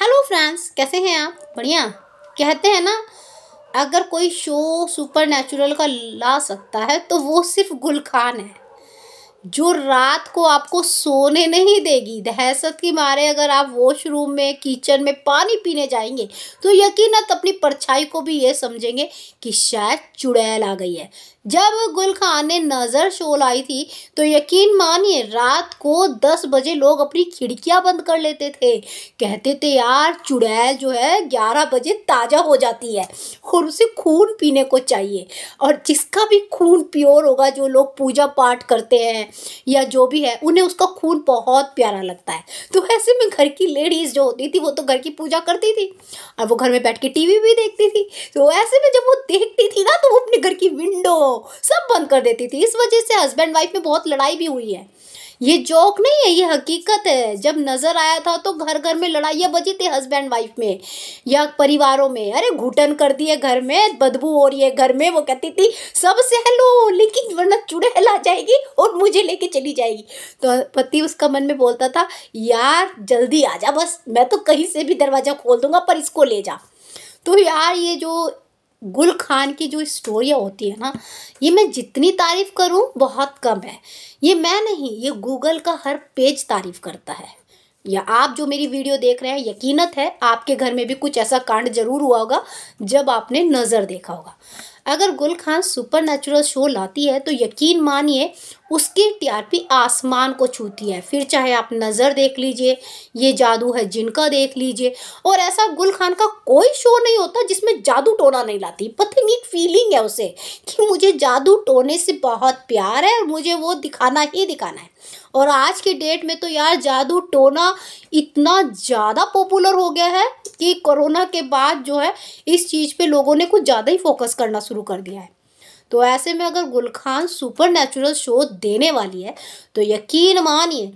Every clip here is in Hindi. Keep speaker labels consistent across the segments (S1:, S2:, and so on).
S1: हेलो फ्रेंड्स कैसे हैं आप बढ़िया कहते हैं ना अगर कोई शो सुपर नेचुरल का ला सकता है तो वो सिर्फ गुलखान है जो रात को आपको सोने नहीं देगी दहशत की मारे अगर आप वॉशरूम में किचन में पानी पीने जाएंगे तो यकीन अपनी परछाई को भी ये समझेंगे कि शायद चुड़ैल आ गई है जब गुल खान ने नज़र शोल आई थी तो यकीन मानिए रात को दस बजे लोग अपनी खिड़कियां बंद कर लेते थे कहते थे यार चुड़ैल जो है ग्यारह बजे ताज़ा हो जाती है और उसे खून पीने को चाहिए और जिसका भी खून प्योर होगा जो लोग पूजा पाठ करते हैं या जो भी है उन्हें उसका खून बहुत प्यारा लगता है तो ऐसे में घर की लेडीज़ जो होती थी वो तो घर की पूजा करती थी और वो घर में बैठ के टीवी भी देखती थी तो ऐसे में जब वो देखती थी ना तो वो अपने घर की विंडो सब बंद कर देती थी इस वजह से हस्बैंड वाइफ में बहुत लड़ाई भी हुई है ये जोक नहीं है ये हकीकत है जब नज़र आया था तो घर घर में लड़ाइयाँ बची थी हस्बैंड वाइफ में या परिवारों में अरे घुटन कर दी है घर में बदबू हो रही है घर में वो कहती थी सब सहलो लेकिन वरना चुड़ैल आ जाएगी और मुझे लेके चली जाएगी तो पति उसका मन में बोलता था यार जल्दी आ जा बस मैं तो कहीं से भी दरवाज़ा खोल दूंगा पर इसको ले जा तो यार ये जो गुल खान की जो स्टोरियाँ होती है ना ये मैं जितनी तारीफ़ करूँ बहुत कम है ये मैं नहीं ये गूगल का हर पेज तारीफ़ करता है या आप जो मेरी वीडियो देख रहे हैं यकीनत है आपके घर में भी कुछ ऐसा कांड जरूर हुआ होगा जब आपने नज़र देखा होगा अगर गुल खान सुपर नेचुरल शो लाती है तो यकीन मानिए उसकी टीआरपी आसमान को छूती है फिर चाहे आप नज़र देख लीजिए ये जादू है जिनका देख लीजिए और ऐसा गुल खान का कोई शो नहीं होता जिसमें जादू टोना नहीं लाती पता नहीं फीलिंग है उसे कि मुझे जादू टोने से बहुत प्यार है और मुझे वो दिखाना ही दिखाना है और आज के डेट में तो यार जादू टोना इतना ज़्यादा पॉपुलर हो गया है कि कोरोना के बाद जो है इस चीज़ पे लोगों ने कुछ ज़्यादा ही फोकस करना शुरू कर दिया है तो ऐसे में अगर गुलखान सुपर नेचुरल शो देने वाली है तो यकीन मानिए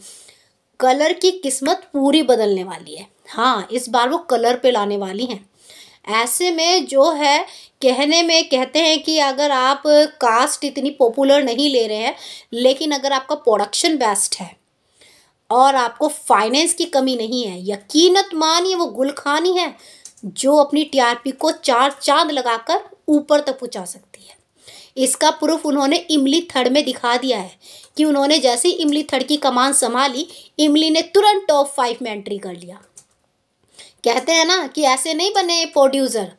S1: कलर की किस्मत पूरी बदलने वाली है हाँ इस बार वो कलर पे लाने वाली हैं ऐसे में जो है कहने में कहते हैं कि अगर आप कास्ट इतनी पॉपुलर नहीं ले रहे हैं लेकिन अगर आपका प्रोडक्शन बेस्ट है और आपको फाइनेंस की कमी नहीं है यकीनत मानिए वो गुल खानी है जो अपनी टीआरपी को चार चांद लगाकर ऊपर तक पहुंचा सकती है इसका प्रूफ उन्होंने इमली थड़ में दिखा दिया है कि उन्होंने जैसे ही इमली थड़ की कमान संभाली इमली ने तुरंत टॉप फाइव में एंट्री कर लिया कहते हैं ना कि ऐसे नहीं बने प्रोड्यूसर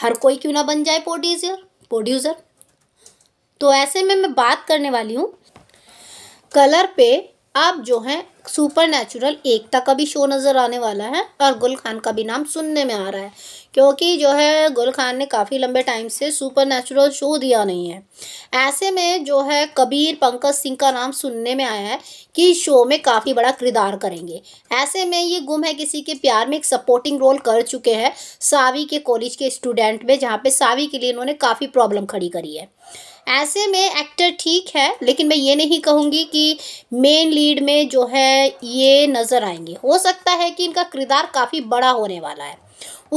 S1: हर कोई क्यों ना बन जाए प्रोड्यूसर प्रोड्यूसर तो ऐसे में मैं बात करने वाली हूँ कलर पे आप जो हैं सुपर नेचुरल एकता का भी शो नज़र आने वाला है और गुल खान का भी नाम सुनने में आ रहा है क्योंकि जो है गुल खान ने काफ़ी लंबे टाइम से सुपर नेचुरल शो दिया नहीं है ऐसे में जो है कबीर पंकज सिंह का नाम सुनने में आया है कि शो में काफ़ी बड़ा किरदार करेंगे ऐसे में ये गुम है किसी के प्यार में एक सपोर्टिंग रोल कर चुके हैं सावी के कॉलेज के स्टूडेंट में जहाँ पर सावी के लिए इन्होंने काफ़ी प्रॉब्लम खड़ी करी है ऐसे में एक्टर ठीक है लेकिन मैं ये नहीं कहूँगी कि मेन लीड में जो है ये नज़र आएंगे हो सकता है कि इनका किरदार काफ़ी बड़ा होने वाला है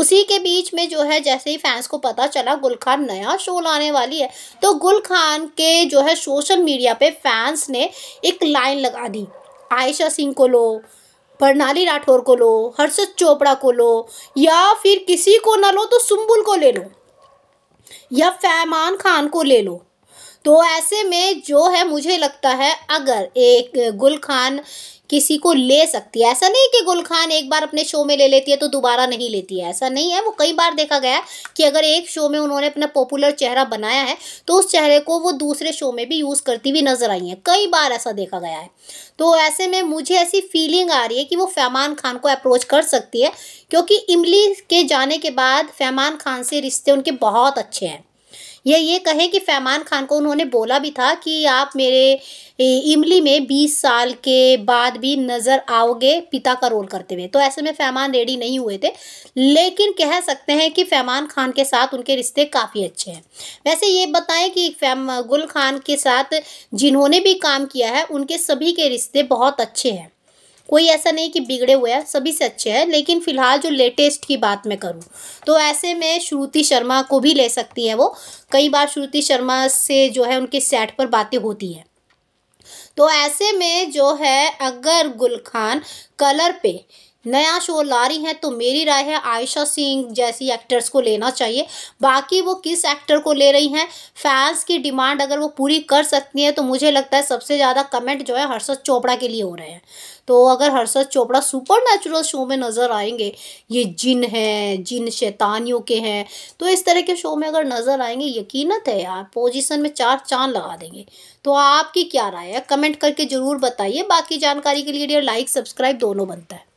S1: उसी के बीच में जो है जैसे ही फैंस को पता चला गुल खान नया शो लाने वाली है तो गुल खान के जो है सोशल मीडिया पे फैंस ने एक लाइन लगा दी आयशा सिंह को लो प्रणाली राठौर को लो हर्षद चोपड़ा को लो या फिर किसी को ना लो तो सुम्बुल को ले लो या फैमान खान को ले लो तो ऐसे में जो है मुझे लगता है अगर एक गुल खान किसी को ले सकती है ऐसा नहीं कि गुल खान एक बार अपने शो में ले लेती है तो दोबारा नहीं लेती है ऐसा नहीं है वो कई बार देखा गया है कि अगर एक शो में उन्होंने अपना पॉपुलर चेहरा बनाया है तो उस चेहरे को वो दूसरे शो में भी यूज़ करती हुई नज़र आई है कई बार ऐसा देखा गया है तो ऐसे में मुझे ऐसी फीलिंग आ रही है कि वो फैमान खान को अप्रोच कर सकती है क्योंकि इमली के जाने के बाद फैमान खान से रिश्ते उनके बहुत अच्छे हैं यह ये कहें कि फैमान खान को उन्होंने बोला भी था कि आप मेरे इमली में 20 साल के बाद भी नज़र आओगे पिता का रोल करते हुए तो ऐसे में फैमान रेडी नहीं हुए थे लेकिन कह सकते हैं कि फैमान खान के साथ उनके रिश्ते काफ़ी अच्छे हैं वैसे ये बताएं कि फैम गुल खान के साथ जिन्होंने भी काम किया है उनके सभी के रिश्ते बहुत अच्छे हैं कोई ऐसा नहीं कि बिगड़े हुए हैं सभी से अच्छे हैं लेकिन फ़िलहाल जो लेटेस्ट की बात मैं करूँ तो ऐसे में श्रुति शर्मा को भी ले सकती हैं वो कई बार श्रुति शर्मा से जो है उनके सेट पर बातें होती हैं तो ऐसे में जो है अगर गुल खान कलर पे नया शो ला रही हैं तो मेरी राय है आयशा सिंह जैसी एक्टर्स को लेना चाहिए बाकी वो किस एक्टर को ले रही हैं फैंस की डिमांड अगर वो पूरी कर सकती हैं तो मुझे लगता है सबसे ज़्यादा कमेंट जो है हर्षद चोपड़ा के लिए हो रहे हैं तो अगर Harshad Chopra supernatural show में नज़र आएंगे ये जिन हैं जिन शैतानियों के हैं तो इस तरह के शो में अगर नज़र आएंगे यकीनत है यार पोजिशन में चार चांद लगा देंगे तो आपकी क्या राय है कमेंट करके ज़रूर बताइए बाकी जानकारी के लिए लाइक सब्सक्राइब दोनों बनता है